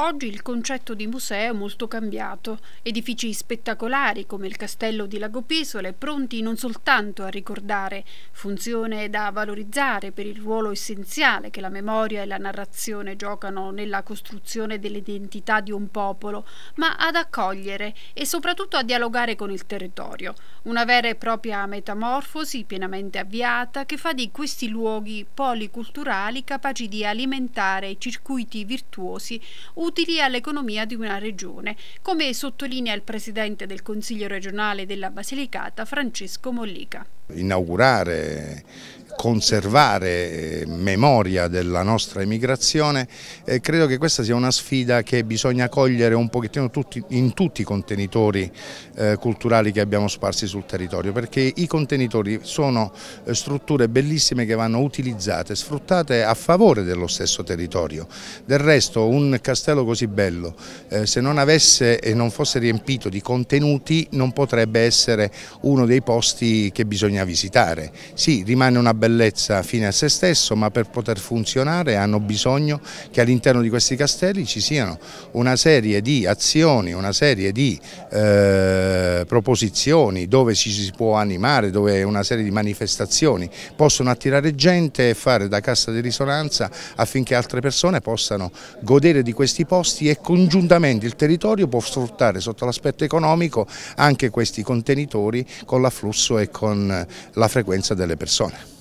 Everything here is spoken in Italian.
Oggi il concetto di museo è molto cambiato. Edifici spettacolari come il castello di Lago Pisole, pronti non soltanto a ricordare, funzione da valorizzare per il ruolo essenziale che la memoria e la narrazione giocano nella costruzione dell'identità di un popolo, ma ad accogliere e soprattutto a dialogare con il territorio. Una vera e propria metamorfosi pienamente avviata che fa di questi luoghi policulturali capaci di alimentare circuiti virtuosi utili all'economia di una regione, come sottolinea il presidente del Consiglio regionale della Basilicata, Francesco Mollica. Inaugurare conservare eh, memoria della nostra emigrazione, eh, credo che questa sia una sfida che bisogna cogliere un pochettino tutti, in tutti i contenitori eh, culturali che abbiamo sparsi sul territorio, perché i contenitori sono eh, strutture bellissime che vanno utilizzate, sfruttate a favore dello stesso territorio. Del resto un castello così bello, eh, se non avesse e non fosse riempito di contenuti, non potrebbe essere uno dei posti che bisogna visitare. Sì, rimane una bella bellezza fine a se stesso, ma per poter funzionare hanno bisogno che all'interno di questi castelli ci siano una serie di azioni, una serie di eh, proposizioni dove ci si può animare, dove una serie di manifestazioni possono attirare gente e fare da cassa di risonanza affinché altre persone possano godere di questi posti e congiuntamente il territorio può sfruttare sotto l'aspetto economico anche questi contenitori con l'afflusso e con la frequenza delle persone.